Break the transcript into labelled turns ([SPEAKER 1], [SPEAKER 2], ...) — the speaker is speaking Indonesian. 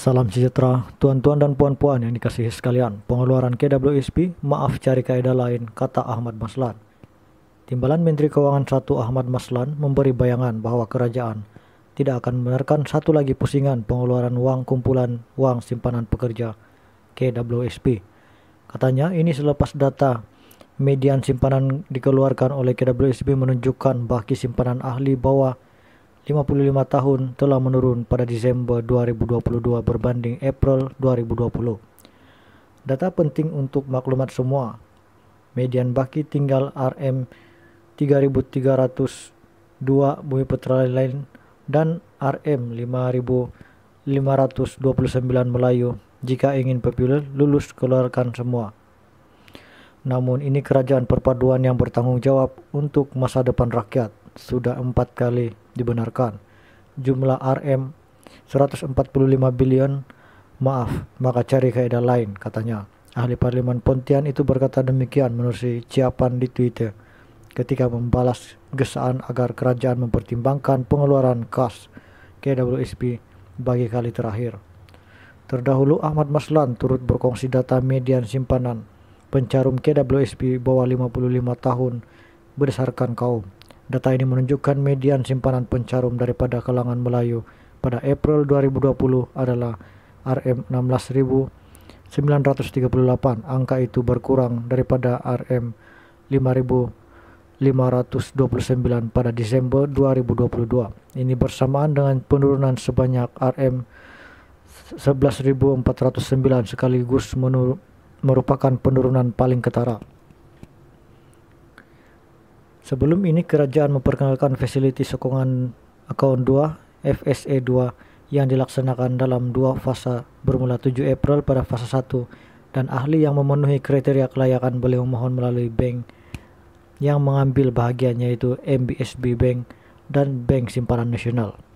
[SPEAKER 1] Salam sejahtera, tuan-tuan dan puan-puan yang dikasihi sekalian. Pengeluaran KWSP, maaf cari kaedah lain, kata Ahmad Maslan. Timbalan Menteri Keuangan 1 Ahmad Maslan memberi bayangan bahwa kerajaan tidak akan menerkan satu lagi pusingan pengeluaran uang kumpulan uang simpanan pekerja KWSP. Katanya ini selepas data median simpanan dikeluarkan oleh KWSP menunjukkan baki simpanan ahli bahwa 55 tahun telah menurun pada Desember 2022 berbanding April 2020. Data penting untuk maklumat semua. Median baki tinggal RM 3.302 Bumi Putra lain dan RM 5.529 Melayu jika ingin popular, lulus keluarkan semua. Namun ini kerajaan perpaduan yang bertanggung jawab untuk masa depan rakyat sudah empat kali dibenarkan. Jumlah RM 145 bilion, maaf, maka cari kaidah lain, katanya. Ahli Parlimen Pontian itu berkata demikian menurut si Ciapan di Twitter ketika membalas gesaan agar kerajaan mempertimbangkan pengeluaran kas KWSP bagi kali terakhir. Terdahulu Ahmad Maslan turut berkongsi data median simpanan pencarum KWSP bawah 55 tahun berdasarkan kaum Data ini menunjukkan median simpanan pencarum daripada kalangan Melayu pada April 2020 adalah RM 16.938. Angka itu berkurang daripada RM 5.529 pada Desember 2022. Ini bersamaan dengan penurunan sebanyak RM 11.409 sekaligus merupakan penurunan paling ketara. Sebelum ini kerajaan memperkenalkan fasiliti sokongan akaun 2 FSE2 yang dilaksanakan dalam dua fase bermula 7 April pada fase 1 dan ahli yang memenuhi kriteria kelayakan boleh memohon melalui bank yang mengambil bahagiannya yaitu MBSB Bank dan Bank Simpanan Nasional.